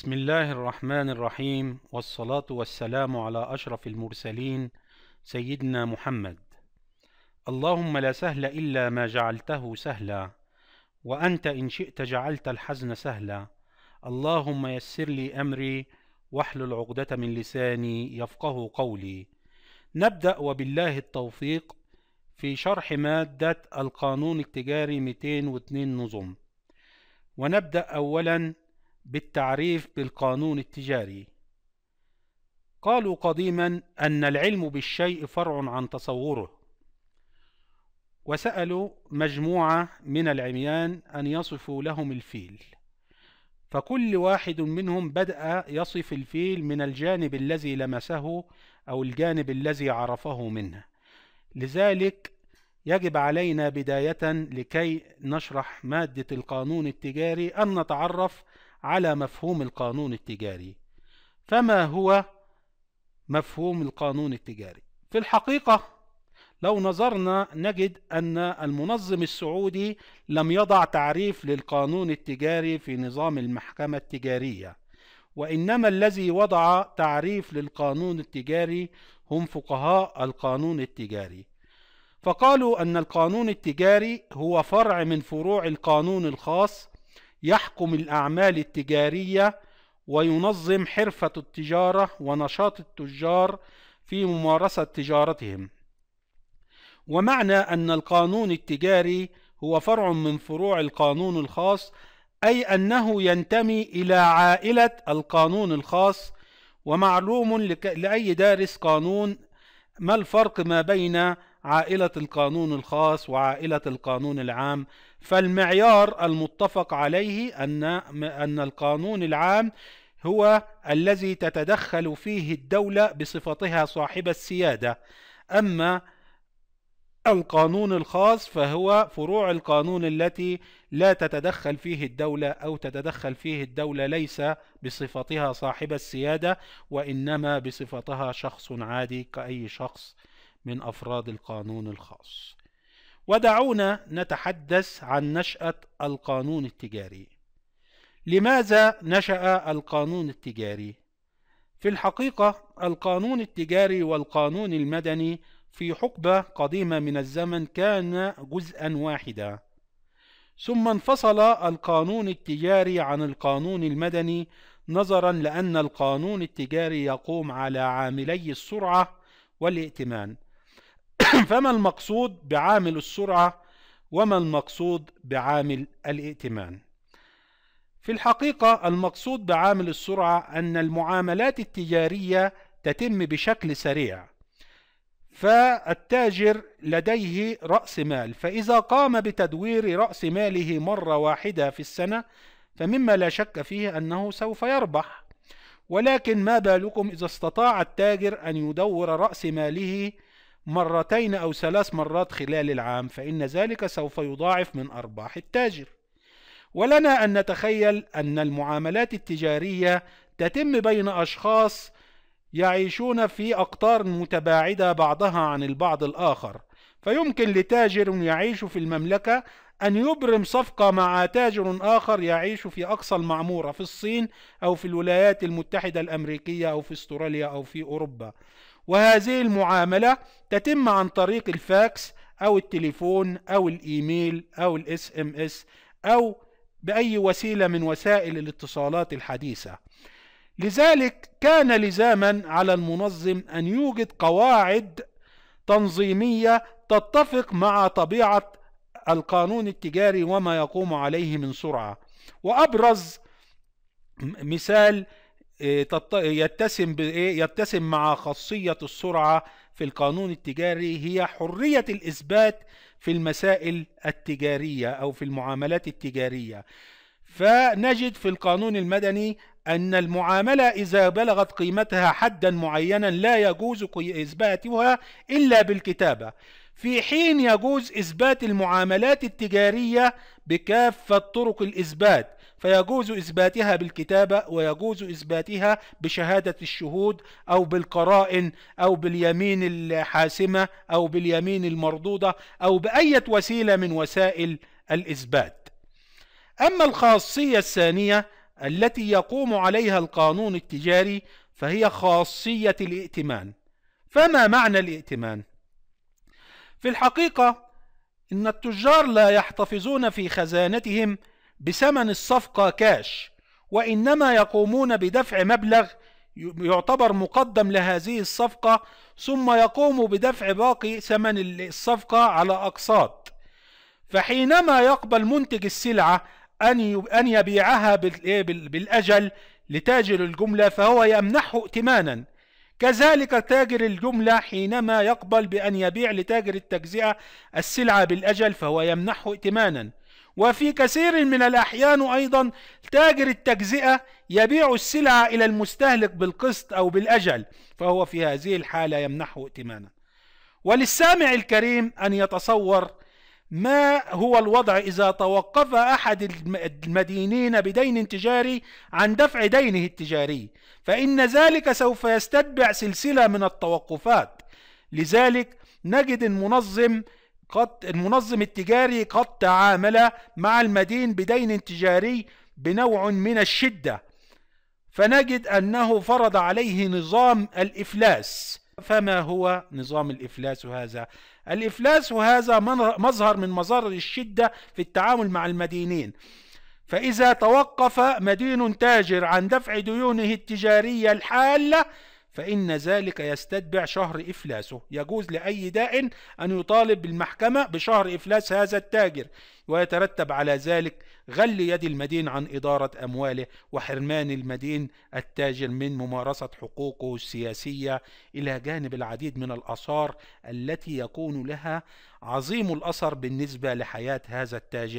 بسم الله الرحمن الرحيم والصلاة والسلام على أشرف المرسلين سيدنا محمد اللهم لا سهل إلا ما جعلته سهلا وأنت إن شئت جعلت الحزن سهلا اللهم يسر لي أمري واحلل عقدة من لساني يفقه قولي نبدأ وبالله التوفيق في شرح مادة القانون التجاري 202 نظم ونبدأ أولاً بالتعريف بالقانون التجاري قالوا قديما أن العلم بالشيء فرع عن تصوره وسألوا مجموعة من العميان أن يصفوا لهم الفيل فكل واحد منهم بدأ يصف الفيل من الجانب الذي لمسه أو الجانب الذي عرفه منه لذلك يجب علينا بداية لكي نشرح مادة القانون التجاري أن نتعرف على مفهوم القانون التجاري فما هو مفهوم القانون التجاري في الحقيقة لو نظرنا نجد أن المنظم السعودي لم يضع تعريف للقانون التجاري في نظام المحكمة التجارية وإنما الذي وضع تعريف للقانون التجاري هم فقهاء القانون التجاري فقالوا أن القانون التجاري هو فرع من فروع القانون الخاص يحكم الأعمال التجارية وينظم حرفة التجارة ونشاط التجار في ممارسة تجارتهم. ومعنى أن القانون التجاري هو فرع من فروع القانون الخاص أي أنه ينتمي إلى عائلة القانون الخاص ومعلوم لأي دارس قانون ما الفرق ما بين عائلة القانون الخاص وعائلة القانون العام فالمعيار المتفق عليه أن أن القانون العام هو الذي تتدخل فيه الدولة بصفتها صاحب السيادة أما القانون الخاص فهو فروع القانون التي لا تتدخل فيه الدولة أو تتدخل فيه الدولة ليس بصفتها صاحب السيادة وإنما بصفتها شخص عادي كأي شخص من أفراد القانون الخاص ودعونا نتحدث عن نشأة القانون التجاري لماذا نشأ القانون التجاري؟ في الحقيقة القانون التجاري والقانون المدني في حقبة قديمة من الزمن كان جزءا واحدا ثم انفصل القانون التجاري عن القانون المدني نظرا لأن القانون التجاري يقوم على عاملي السرعة والائتمان فما المقصود بعامل السرعة وما المقصود بعامل الائتمان في الحقيقة المقصود بعامل السرعة أن المعاملات التجارية تتم بشكل سريع فالتاجر لديه رأس مال فإذا قام بتدوير رأس ماله مرة واحدة في السنة فمما لا شك فيه أنه سوف يربح ولكن ما بالكم إذا استطاع التاجر أن يدور رأس ماله مرتين أو ثلاث مرات خلال العام فإن ذلك سوف يضاعف من أرباح التاجر ولنا أن نتخيل أن المعاملات التجارية تتم بين أشخاص يعيشون في أقطار متباعدة بعضها عن البعض الآخر فيمكن لتاجر يعيش في المملكة أن يبرم صفقة مع تاجر آخر يعيش في أقصى المعمورة في الصين أو في الولايات المتحدة الأمريكية أو في أستراليا أو في أوروبا وهذه المعاملة تتم عن طريق الفاكس أو التليفون أو الإيميل أو الاس ام اس أو بأي وسيلة من وسائل الاتصالات الحديثة لذلك كان لزاما على المنظم أن يوجد قواعد تنظيمية تتفق مع طبيعة القانون التجاري وما يقوم عليه من سرعة وأبرز مثال آه، يتسم بايه يتسم مع خاصيه السرعه في القانون التجاري هي حريه الاثبات في المسائل التجاريه او في المعاملات التجاريه فنجد في القانون المدني أن المعاملة إذا بلغت قيمتها حدا معينا لا يجوز إثباتها إلا بالكتابة في حين يجوز إثبات المعاملات التجارية بكافة طرق الإثبات فيجوز إثباتها بالكتابة ويجوز إثباتها بشهادة الشهود أو بالقرائن أو باليمين الحاسمة أو باليمين المردودة أو بأية وسيلة من وسائل الإثبات أما الخاصية الثانية التي يقوم عليها القانون التجاري فهي خاصية الائتمان فما معنى الائتمان؟ في الحقيقة إن التجار لا يحتفظون في خزانتهم بثمن الصفقة كاش وإنما يقومون بدفع مبلغ يعتبر مقدم لهذه الصفقة ثم يقوم بدفع باقي ثمن الصفقة على أقساط فحينما يقبل منتج السلعة أن يبيعها بالأجل لتاجر الجملة فهو يمنحه ائتمانا كذلك تاجر الجملة حينما يقبل بأن يبيع لتاجر التجزئة السلعة بالأجل فهو يمنحه ائتمانا وفي كثير من الأحيان أيضا تاجر التجزئة يبيع السلعة إلى المستهلك بالقسط أو بالأجل فهو في هذه الحالة يمنحه ائتمانا وللسامع الكريم أن يتصور ما هو الوضع إذا توقف أحد المدينين بدين تجاري عن دفع دينه التجاري فإن ذلك سوف يستتبع سلسلة من التوقفات لذلك نجد المنظم قد المنظم التجاري قد تعامل مع المدين بدين تجاري بنوع من الشدة فنجد أنه فرض عليه نظام الإفلاس فما هو نظام الإفلاس هذا؟ الإفلاس هذا مظهر من مظاهر الشدة في التعامل مع المدينين فإذا توقف مدين تاجر عن دفع ديونه التجارية الحالة فإن ذلك يستتبع شهر إفلاسه يجوز لأي دائن أن يطالب بالمحكمة بشهر إفلاس هذا التاجر ويترتب على ذلك غل يد المدين عن إدارة أمواله وحرمان المدين التاجر من ممارسة حقوقه السياسية إلى جانب العديد من الآثار التي يكون لها عظيم الأثر بالنسبة لحياة هذا التاجر